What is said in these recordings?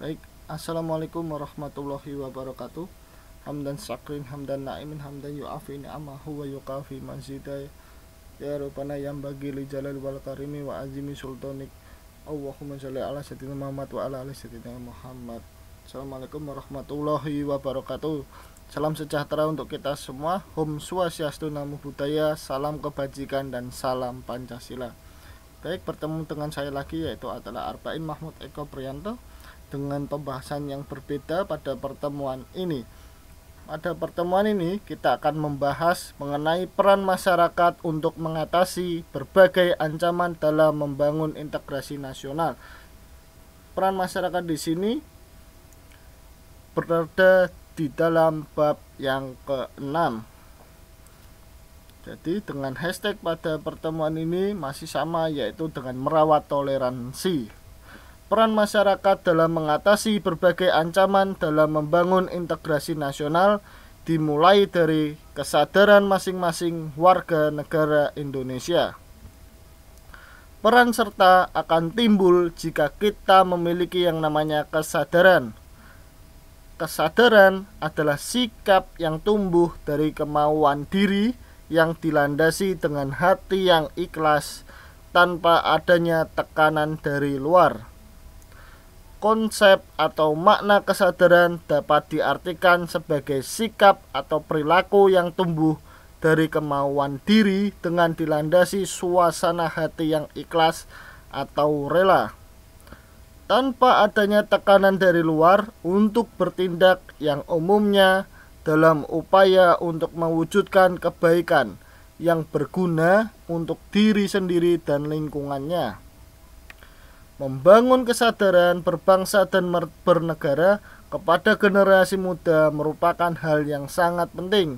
Baik, Assalamualaikum warahmatullahi wabarakatuh. Hamdan sakrin, hamdan na'imin, hamdan yu'afi amahu wa yuqafi mazidai. Ya rupana yang bagi li jalal wal karimi wa azimi sultanik. Allahumma sholli ala sayyidina Muhammad wa ala ali sayyidina Muhammad. Assalamualaikum warahmatullahi wabarakatuh. Salam sejahtera untuk kita semua. Om Swastiastu Namo Buddhaya. Salam kebajikan dan salam Pancasila. Baik, bertemu dengan saya lagi yaitu adalah Arba'in Mahmud Eko Prianto dengan pembahasan yang berbeda pada pertemuan ini. Pada pertemuan ini, kita akan membahas mengenai peran masyarakat untuk mengatasi berbagai ancaman dalam membangun integrasi nasional. Peran masyarakat di sini berada di dalam bab yang keenam. Jadi dengan hashtag pada pertemuan ini masih sama yaitu dengan merawat toleransi peran masyarakat dalam mengatasi berbagai ancaman dalam membangun integrasi nasional dimulai dari kesadaran masing-masing warga negara Indonesia. Peran serta akan timbul jika kita memiliki yang namanya kesadaran. Kesadaran adalah sikap yang tumbuh dari kemauan diri yang dilandasi dengan hati yang ikhlas tanpa adanya tekanan dari luar konsep atau makna kesadaran dapat diartikan sebagai sikap atau perilaku yang tumbuh dari kemauan diri dengan dilandasi suasana hati yang ikhlas atau rela. Tanpa adanya tekanan dari luar untuk bertindak yang umumnya dalam upaya untuk mewujudkan kebaikan yang berguna untuk diri sendiri dan lingkungannya. Membangun kesadaran berbangsa dan bernegara kepada generasi muda merupakan hal yang sangat penting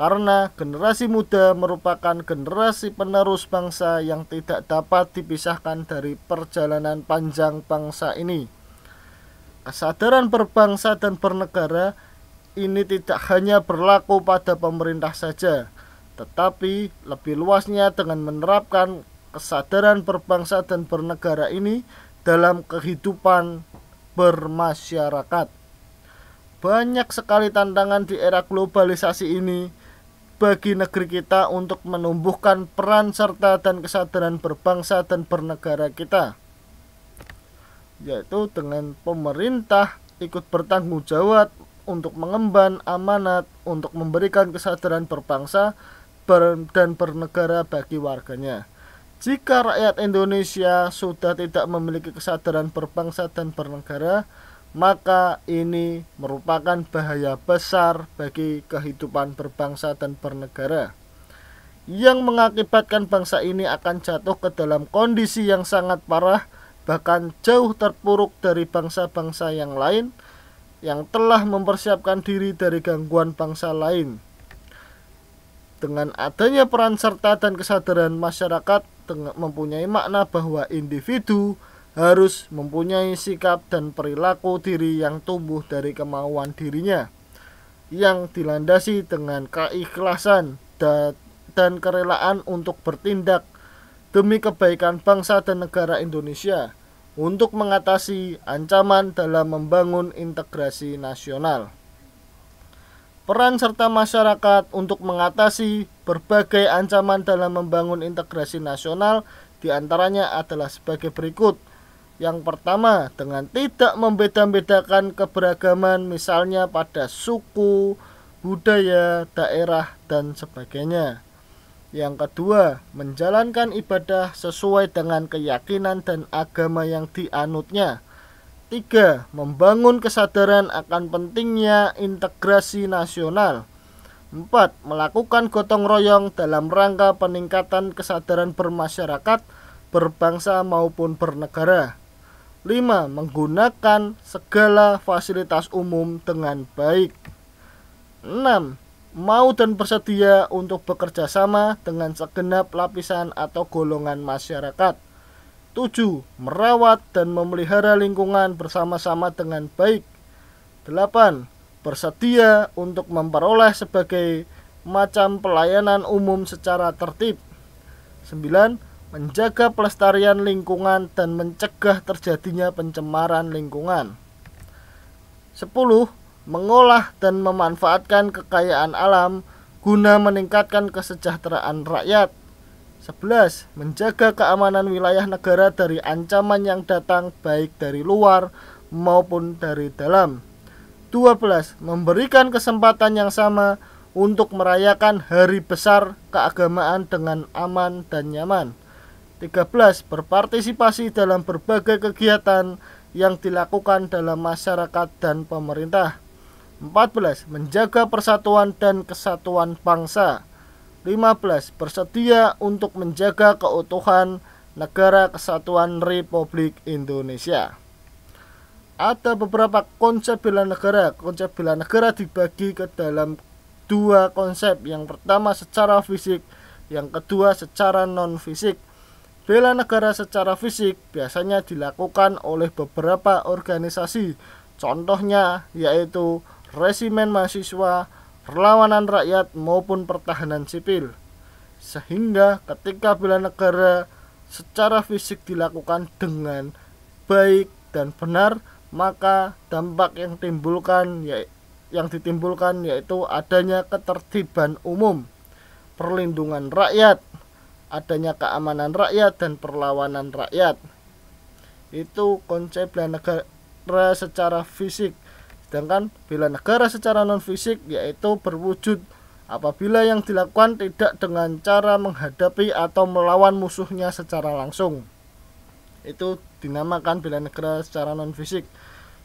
karena generasi muda merupakan generasi penerus bangsa yang tidak dapat dipisahkan dari perjalanan panjang bangsa ini. Kesadaran berbangsa dan bernegara ini tidak hanya berlaku pada pemerintah saja, tetapi lebih luasnya dengan menerapkan kesadaran berbangsa dan bernegara ini dalam kehidupan bermasyarakat. Banyak sekali tantangan di era globalisasi ini bagi negeri kita untuk menumbuhkan peran serta dan kesadaran berbangsa dan bernegara kita yaitu dengan pemerintah ikut bertanggung jawab untuk mengemban amanat untuk memberikan kesadaran berbangsa dan bernegara bagi warganya. Jika rakyat Indonesia sudah tidak memiliki kesadaran berbangsa dan bernegara, maka ini merupakan bahaya besar bagi kehidupan berbangsa dan bernegara yang mengakibatkan bangsa ini akan jatuh ke dalam kondisi yang sangat parah bahkan jauh terpuruk dari bangsa-bangsa yang lain yang telah mempersiapkan diri dari gangguan bangsa lain. Dengan adanya peran serta dan kesadaran masyarakat mempunyai makna bahwa individu harus mempunyai sikap dan perilaku diri yang tumbuh dari kemauan dirinya yang dilandasi dengan keikhlasan dan kerelaan untuk bertindak demi kebaikan bangsa dan negara Indonesia untuk mengatasi ancaman dalam membangun integrasi nasional peran serta masyarakat untuk mengatasi berbagai ancaman dalam membangun integrasi nasional diantaranya adalah sebagai berikut. Yang pertama, dengan tidak membeda-bedakan keberagaman misalnya pada suku, budaya, daerah, dan sebagainya. Yang kedua, menjalankan ibadah sesuai dengan keyakinan dan agama yang dianutnya. 3. Membangun kesadaran akan pentingnya integrasi nasional. 4. Melakukan gotong royong dalam rangka peningkatan kesadaran bermasyarakat, berbangsa maupun bernegara. 5. Menggunakan segala fasilitas umum dengan baik. 6. Mau dan bersedia untuk bekerja sama dengan segenap lapisan atau golongan masyarakat. 7. Merawat dan memelihara lingkungan bersama-sama dengan baik. 8. Bersedia untuk memperoleh sebagai macam pelayanan umum secara tertib. 9. Menjaga pelestarian lingkungan dan mencegah terjadinya pencemaran lingkungan. 10. Mengolah dan memanfaatkan kekayaan alam guna meningkatkan kesejahteraan rakyat. 11. Menjaga keamanan wilayah negara dari ancaman yang datang baik dari luar maupun dari dalam. 12. Memberikan kesempatan yang sama untuk merayakan hari besar keagamaan dengan aman dan nyaman. 13. Berpartisipasi dalam berbagai kegiatan yang dilakukan dalam masyarakat dan pemerintah. 14. Menjaga persatuan dan kesatuan bangsa. 15. Bersedia untuk menjaga keutuhan negara kesatuan Republik Indonesia. Ada beberapa konsep bela negara. Konsep bela negara dibagi ke dalam dua konsep. Yang pertama secara fisik, yang kedua secara non fisik. Bela negara secara fisik biasanya dilakukan oleh beberapa organisasi. Contohnya yaitu Resimen Mahasiswa, perlawanan rakyat maupun pertahanan sipil. Sehingga ketika bela negara secara fisik dilakukan dengan baik dan benar, maka dampak yang timbulkan ya, yang ditimbulkan yaitu adanya ketertiban umum, perlindungan rakyat, adanya keamanan rakyat dan perlawanan rakyat. Itu konsep bela negara secara fisik Sedangkan bela negara secara non fisik yaitu berwujud apabila yang dilakukan tidak dengan cara menghadapi atau melawan musuhnya secara langsung. Itu dinamakan bela negara secara non fisik.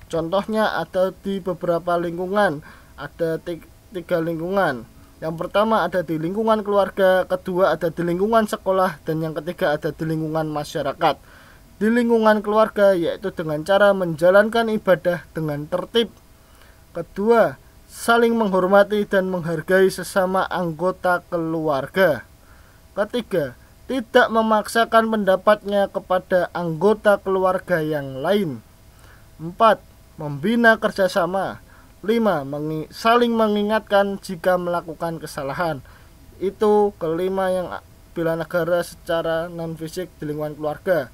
Contohnya ada di beberapa lingkungan, ada tiga lingkungan. Yang pertama ada di lingkungan keluarga, kedua ada di lingkungan sekolah, dan yang ketiga ada di lingkungan masyarakat. Di lingkungan keluarga yaitu dengan cara menjalankan ibadah dengan tertib Kedua, saling menghormati dan menghargai sesama anggota keluarga. Ketiga, tidak memaksakan pendapatnya kepada anggota keluarga yang lain. Empat, Membina kerjasama Lima, Mengi saling mengingatkan jika melakukan kesalahan Itu kelima yang bila negara secara non-fisik di lingkungan keluarga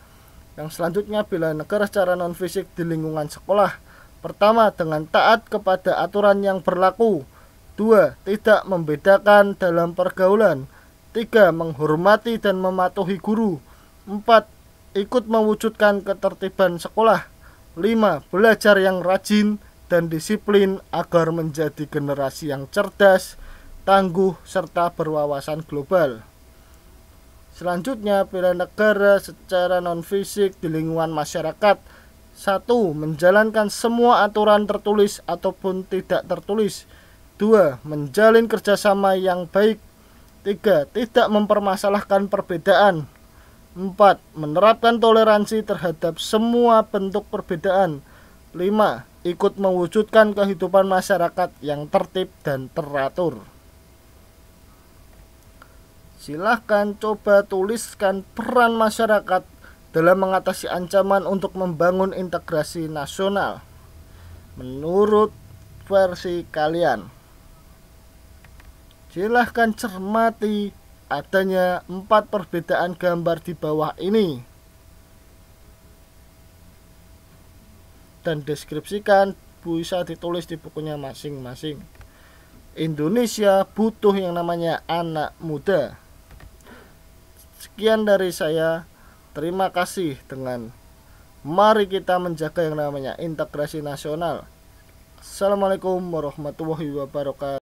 Yang selanjutnya bila negara secara non-fisik di lingkungan sekolah Pertama, dengan taat kepada aturan yang berlaku. Dua, tidak membedakan dalam pergaulan. Tiga, menghormati dan mematuhi guru. Empat, ikut mewujudkan ketertiban sekolah. Lima, belajar yang rajin dan disiplin agar menjadi generasi yang cerdas, tangguh, serta berwawasan global. Selanjutnya, bela negara secara non-fisik di lingkungan masyarakat – satu, menjalankan semua aturan tertulis ataupun tidak tertulis. Dua, menjalin kerjasama yang baik. Tiga, tidak mempermasalahkan perbedaan. Empat, menerapkan toleransi terhadap semua bentuk perbedaan. Lima, ikut mewujudkan kehidupan masyarakat yang tertib dan teratur. Silahkan coba tuliskan peran masyarakat dalam mengatasi ancaman untuk membangun integrasi nasional menurut versi kalian. Silahkan cermati adanya empat perbedaan gambar di bawah ini dan deskripsikan bisa ditulis di bukunya masing-masing. Indonesia butuh yang namanya anak muda. Sekian dari saya. Terima kasih dengan mari kita menjaga yang namanya integrasi nasional. Assalamualaikum warahmatullahi wabarakatuh.